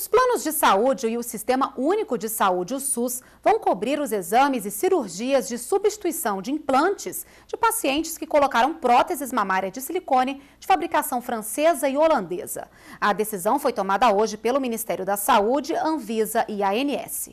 Os planos de saúde e o Sistema Único de Saúde, o SUS, vão cobrir os exames e cirurgias de substituição de implantes de pacientes que colocaram próteses mamárias de silicone de fabricação francesa e holandesa. A decisão foi tomada hoje pelo Ministério da Saúde, Anvisa e ANS.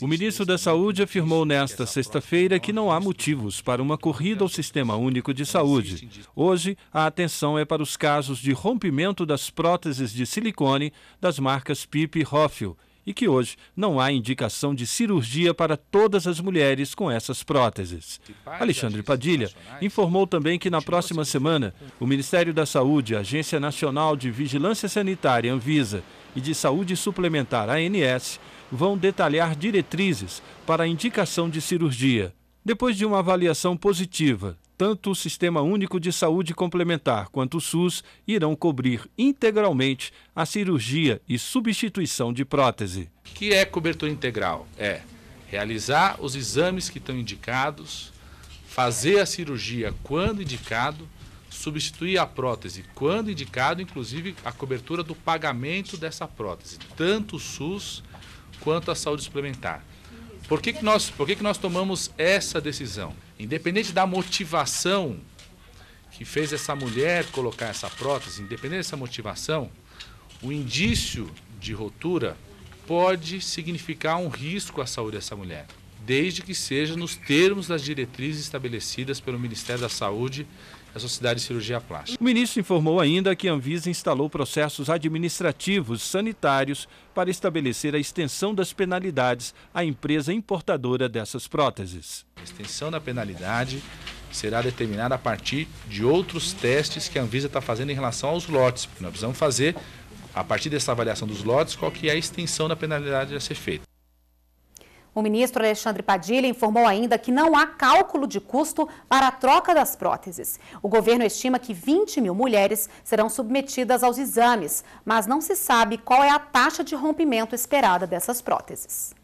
O ministro da Saúde afirmou nesta sexta-feira que não há motivos para uma corrida ao Sistema Único de Saúde. Hoje, a atenção é para os casos de rompimento das próteses de silicone das marcas PIP e Hoffel e que hoje não há indicação de cirurgia para todas as mulheres com essas próteses. Alexandre Padilha informou também que na próxima semana o Ministério da Saúde, a Agência Nacional de Vigilância Sanitária Anvisa e de Saúde Suplementar ANS vão detalhar diretrizes para a indicação de cirurgia. Depois de uma avaliação positiva, tanto o Sistema Único de Saúde Complementar quanto o SUS irão cobrir integralmente a cirurgia e substituição de prótese. O que é cobertura integral? É realizar os exames que estão indicados, fazer a cirurgia quando indicado, substituir a prótese quando indicado, inclusive a cobertura do pagamento dessa prótese, tanto o SUS quanto a saúde suplementar. Por que, que, nós, por que, que nós tomamos essa decisão? Independente da motivação que fez essa mulher colocar essa prótese, independente dessa motivação, o indício de rotura pode significar um risco à saúde dessa mulher, desde que seja nos termos das diretrizes estabelecidas pelo Ministério da Saúde a Sociedade de Cirurgia Plástica. O ministro informou ainda que a Anvisa instalou processos administrativos sanitários para estabelecer a extensão das penalidades à empresa importadora dessas próteses. A extensão da penalidade será determinada a partir de outros testes que a Anvisa está fazendo em relação aos lotes. Nós precisamos fazer, a partir dessa avaliação dos lotes, qual que é a extensão da penalidade a ser feita. O ministro Alexandre Padilha informou ainda que não há cálculo de custo para a troca das próteses. O governo estima que 20 mil mulheres serão submetidas aos exames, mas não se sabe qual é a taxa de rompimento esperada dessas próteses.